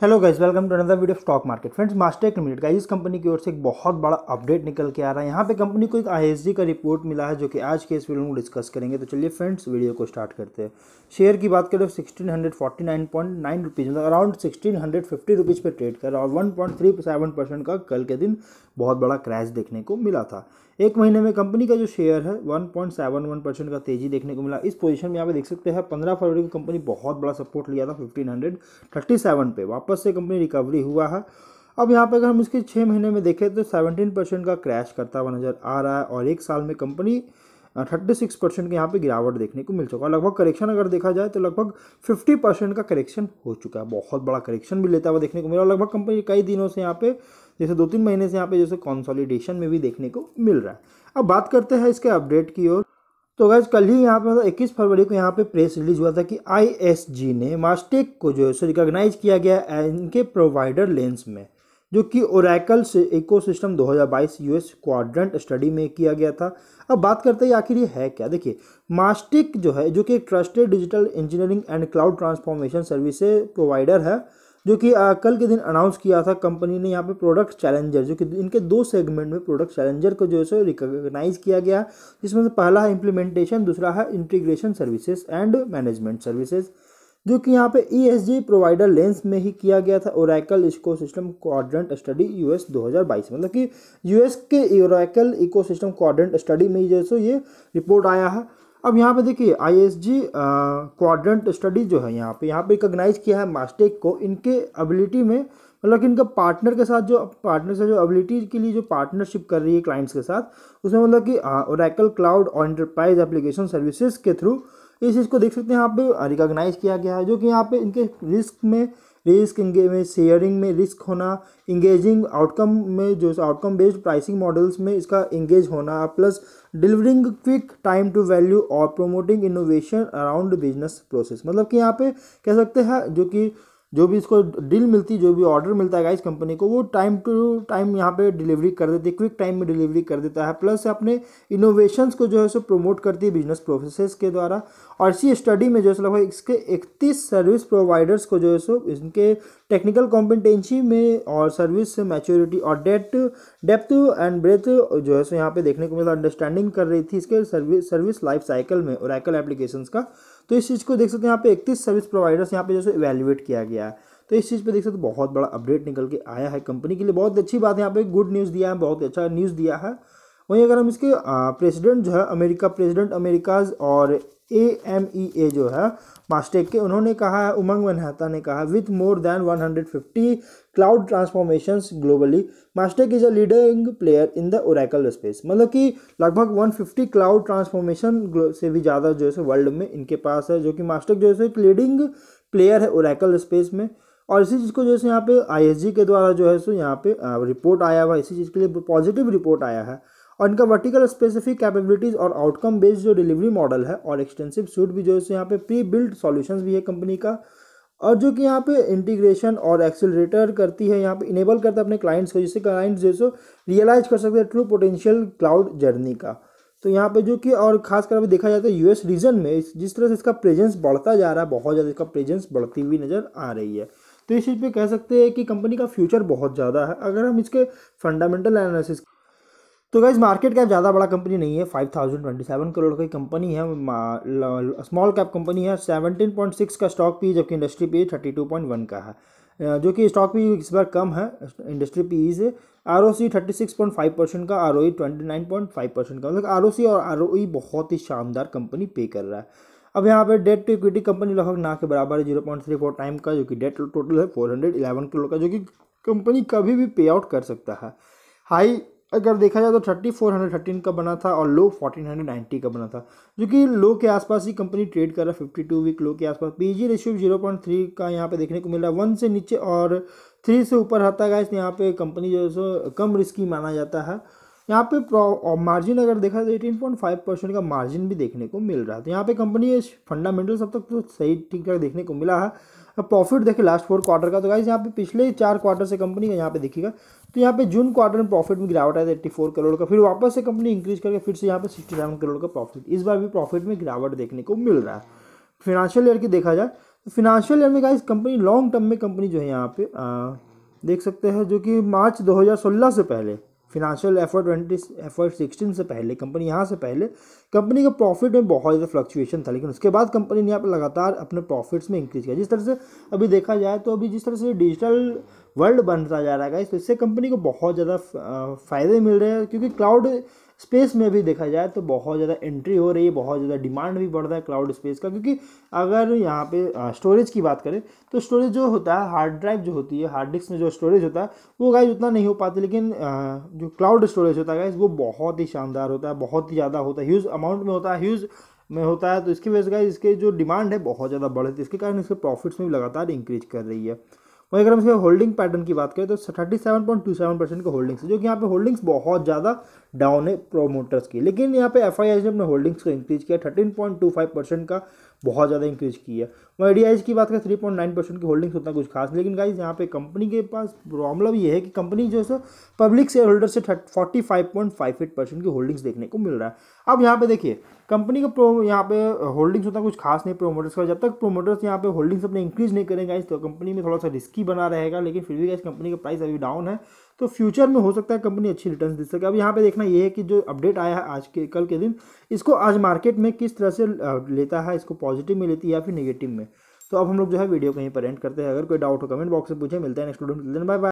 hello guys welcome to another video stock market friends Mastek limited का इस company की ओर से एक बहुत बड़ा अपडेट निकल के आ रहा है यहाँ पे कंपनी को एक आई का रिपोर्ट मिला है जो कि आज के इस वीडियो में डिस्कस करेंगे तो चलिए फ्रेंड्स वीडियो को स्टार्ट करते हैं शेयर की बात करें तो sixteen hundred forty nine point nine rupees मतलब around sixteen hundred fifty rupees पर ट्रेड कर और one point three seven percent का कल के दिन बहुत बड़ा क्रैश देखने को मिला था एक महीने में कंपनी का जो शेयर है 1.71 परसेंट का तेजी देखने को मिला इस पोजीशन में यहाँ पे देख सकते हैं 15 फरवरी को कंपनी बहुत बड़ा सपोर्ट लिया था 1537 पे वापस से कंपनी रिकवरी हुआ है अब यहाँ पर अगर हम इसके छः महीने में देखें तो सेवनटीन परसेंट का क्रैश करता हुआ नज़र आ रहा है और एक साल में कंपनी थर्टी सिक्स परसेंट की यहाँ पे गिरावट देखने को मिल चुका है लगभग करेक्शन अगर देखा जाए तो लगभग फिफ्टी परसेंट का करेक्शन हो चुका है बहुत बड़ा करेक्शन भी लेता हुआ देखने को मिला और लगभग कंपनी कई दिनों से यहाँ पे जैसे दो तीन महीने से यहाँ पे जैसे कॉन्सोलिडेशन में भी देखने को मिल रहा है अब बात करते हैं इसके अपडेट की ओर तो गैस कल ही यहाँ पे मतलब इक्कीस फरवरी को यहाँ पे प्रेस रिलीज हुआ था कि आईएसजी ने मास्टेक को जो है सो रिकॉग्नाइज किया गया इनके प्रोवाइडर लेंस में जो कि ओरैकल से इकोसिस्टम 2022 यूएस क्वाड्रेंट स्टडी में किया गया था अब बात करते हैं आखिर ये है क्या देखिए मास्टिक जो है जो कि एक trusted digital engineering and cloud transformation service provider है जो कि कल के दिन अनाउंस किया था कंपनी ने यहाँ पे प्रोडक्ट चैलेंजर जो कि इनके दो सेगमेंट में प्रोडक्ट चैलेंजर को जो है सो रिकॉग्नाइज किया गया जिसमें से पहला है इम्प्लीमेंटेशन दूसरा है integration services and management services जो कि यहाँ पे ई प्रोवाइडर लेंस में ही किया गया था ecosystem quadrant study US 2022 मतलब कि यूएस के इको सिस्टम क्वाड्रेंट स्टडी में ही जैसे ये रिपोर्ट आया है अब यहाँ पे देखिए I S G quadrant study जो है यहाँ पे यहाँ पे रिकोगनाइज किया है मास्टेक को इनके एबिलिटी में मतलब कि इनका पार्टनर के साथ जो पार्टनर से जो एबिलिटी के लिए जो पार्टनरशिप कर रही है क्लाइंट्स के साथ उसमें मतलब कि ओरैकल क्लाउड और इंटरप्राइज एप्लीकेशन सर्विसेज के थ्रू इस चीज़ को देख सकते हैं यहाँ पे रिकॉग्नाइज किया गया है जो कि यहाँ पे इनके रिस्क में रिस्क में शेयरिंग में रिस्क होना इंगेजिंग आउटकम में जो आउटकम बेस्ड प्राइसिंग मॉडल्स में इसका इंगेज होना plus delivering quick time to value और promoting innovation around business process मतलब कि यहाँ पे कह सकते हैं जो कि जो भी इसको डील मिलती जो भी ऑर्डर मिलता है इस कंपनी को वो टाइम टू टाइम यहाँ पे डिलीवरी कर देती है क्विक टाइम में डिलीवरी कर देता है प्लस अपने इनोवेशंस को जो है सो प्रमोट करती है बिजनेस प्रोसेसेस के द्वारा और इसी स्टडी में जो है सो लगभग इसके इकतीस सर्विस प्रोवाइडर्स को जो है सो इनके टेक्निकल कॉम्पिटेंसी में और सर्विस मैच्योरिटी और डेट डेप्थ एंड ब्रेथ जो है सो यहाँ पे देखने को मिला अंडरस्टैंडिंग कर रही थी इसके सर्विस सर्विस लाइफ साइकिल में ओरेकल एप्लीकेशन का तो इस चीज़ को देख सकते हैं यहाँ पे इकतीस सर्विस प्रोवाइडर्स यहाँ पे जैसे इवेल्युएट किया गया है तो इस चीज़ पे देख सकते हो बहुत बड़ा अपडेट निकल के आया है कंपनी के लिए बहुत अच्छी बात है यहाँ पे गुड न्यूज़ दिया है बहुत अच्छा न्यूज़ दिया है वहीं अगर हम इसके प्रेसिडेंट जो है अमेरिका प्रेसिडेंट अमेरिकाज और ए एम ई ए जो है मास्टेक के उन्होंने कहा है उमंग मनहता ने कहा with more than 150 cloud transformation globally Mastek is a leading player in the Oracle space मतलब कि लगभग 150 क्लाउड ट्रांसफॉर्मेशन से भी ज़्यादा जो है वर्ल्ड में इनके पास है जो कि मास्टेक जो है एक लीडिंग प्लेयर है ओरेकल स्पेस में और इसी चीज़ को जो है यहाँ पे आई के द्वारा जो है सो यहाँ पे रिपोर्ट आया हुआ इसी चीज़ के लिए पॉजिटिव रिपोर्ट आया है और इनका वर्टिकल स्पेसिफिक कैपेबिलिटीज़ और आउटकम बेस्ड जो डिलीवरी मॉडल है और एक्सटेंसिव सूट भी जो है यहाँ पे प्री बिल्ड सॉल्यूशंस भी है कंपनी का और जो कि यहाँ पे इंटीग्रेशन और एक्सेलरेटर करती है यहाँ पे इनेबल करता है अपने क्लाइंट्स को जिससे क्लाइंट्स जो सो रियलाइज कर सकते हैं ट्रू पोटेंशियल क्लाउड जर्नी का तो यहाँ पे जो कि और खासकर अभी देखा जाता है यूएस रीजन में जिस तरह से इसका प्रेजेंस बढ़ता जा रहा है बहुत ज़्यादा इसका प्रेजेंस बढ़ती हुई नज़र आ रही है तो इस चीज़ पर कह सकते हैं कि कंपनी का फ्यूचर बहुत ज़्यादा है अगर हम इसके फंडामेंटल एनालिसिस तो गाइज मार्केट कैप ज़्यादा बड़ा कंपनी नहीं है five thousand twenty seven crore की कंपनी है स्मॉल कैप कंपनी है सेवनटीन पॉइंट सिक्स का स्टॉक पी e जबकि industry P thirty two point one का है जो कि स्टॉक पी e इस बार कम है इंडस्ट्री पी से R O C thirty six point five percent का R O E twenty nine point five percent का मतलब आर ओ सी और आर ओ ई बहुत ही शानदार कंपनी पे कर रहा है अब यहाँ पर डेट टू इक्विटी कंपनी लगभग ना के बराबर है zero point three four time का जो कि डेट टोटल है फोर हंड्रेड इलेवन करोड़ का जो कि कंपनी कभी भी पे आउट कर सकता है हाई अगर देखा जाए तो थर्टी फोर हंड्रेड थर्टीन का बना था और लो फोर्टीन हंड्रेड नाइन्टी का बना था जो कि लो के आसपास ही कंपनी ट्रेड कर रहा है फिफ्टी टू वीक लो के आसपास P G ratio zero point three का यहाँ पे देखने को मिला वन से नीचे और थ्री से ऊपर आता है इस यहाँ पे कंपनी जो है सो कम रिस्की माना जाता है यहाँ पे मार्जिन अगर देखा तो एटीन पॉइंट फाइव परसेंट का मार्जिन भी देखने को मिल रहा है तो यहाँ पे कंपनी फंडामेंटल सब तक तो सही ठीक ठाक देखने को मिला है अब प्रॉफिट देखे लास्ट फोर क्वार्टर का तो गाइज यहाँ पे पिछले चार क्वार्टर से कंपनी का यहाँ पे देखिएगा तो यहाँ पे जून क्वार्टर में प्रॉफिट में गिरावट आया था एट्टी फोर करोड़ का फिर वापस से कंपनी इंक्रीज करके फिर से यहाँ पे सिक्सटी सेवन करोड़ का प्रॉफिट इस बार भी प्रॉफिट में गिरावट देखने को मिल रहा है फिनेंशियल ईयर की देखा जाए तो फिनेंशियल ईयर में गाइज कंपनी लॉन्ग टर्म में कंपनी जो है यहाँ पे देख सकते हैं जो कि मार्च दो से पहले financial effort twenty F sixteen से पहले कंपनी यहाँ से पहले कंपनी का प्रॉफिट में बहुत ज़्यादा फ्लक्चुएशन था लेकिन उसके बाद कंपनी ने यहाँ पर लगातार अपने प्रॉफिट्स में इंक्रीज किया जिस तरह से अभी देखा जाए तो अभी जिस तरह से डिजिटल वर्ल्ड बनता जा रहा है तो इससे कंपनी को बहुत ज़्यादा फ़ायदे मिल रहे हैं क्योंकि क्लाउड स्पेस में भी देखा जाए तो बहुत ज़्यादा एंट्री हो रही है बहुत ज़्यादा डिमांड भी बढ़ रहा है क्लाउड स्पेस का क्योंकि अगर यहाँ पे स्टोरेज की बात करें तो स्टोरेज जो होता है हार्ड ड्राइव जो होती है हार्ड डिस्क में जो स्टोरेज होता है वो गाइज उतना नहीं हो पाती लेकिन जो क्लाउड स्टोरेज होता है गाइज वो बहुत ही शानदार होता है बहुत ही ज़्यादा होता है ह्यूज़ अमाउंट में होता है ह्यूज़ में होता है तो इसकी वजह से इसके जो डिमांड है बहुत ज़्यादा बढ़ रही है इसके कारण इसके प्रॉफिट्स में भी लगातार इंक्रीज कर रही है वहीं अगर हम इसके होल्डिंग पैटर्न की बात करें तो thirty seven point two seven percent के होल्डिंग्स जो कि यहाँ पे होल्डिंग्स बहुत ज़्यादा डाउन है प्रोमोटर्स की लेकिन यहाँ पे एफ ने अपने होल्डिंग्स को इंक्रीज किया thirteen point two five percent का बहुत ज़्यादा इंक्रीज किया वह आई की बात करें थ्री पॉइंट नाइन परसेंट की होल्डिंग्स उतना कुछ खास लेकिन गाइज यहाँ पे कंपनी के पास प्रॉब्लम ये है कि कंपनी जो है पब्लिक शेयर होल्डर से forty five point five eight percent की होल्डिंग्स देखने को मिल रहा है अब यहाँ पे देखिए कंपनी का प्रो यहाँ पे होल्डिंग्स उतना कुछ खास नहीं प्रोमोटर्स का जब तक प्रोमोटर्स यहाँ पे होल्डिंग्स अपने इंक्रीज नहीं करेंगे गाइज तो कंपनी में थोड़ा सा रिस्की बना रहेगा लेकिन फिर भी गाइज कंपनी का प्राइस अभी डाउन है तो फ्यूचर में हो सकता है कंपनी अच्छी रिटर्न दे सके अब यहाँ पे देखना ये है कि जो अपडेट आया है आज के कल के दिन इसको आज मार्केट में किस तरह से लेता है इसको पॉजिटिव में लेती है या फिर निगेटिव में तो अब हम लोग जो है वीडियो कहीं पर एंड करते हैं अगर कोई डाउट हो कमेंट बॉक्स में पूछे मिलते हैं नेक्स्ट बाय बाय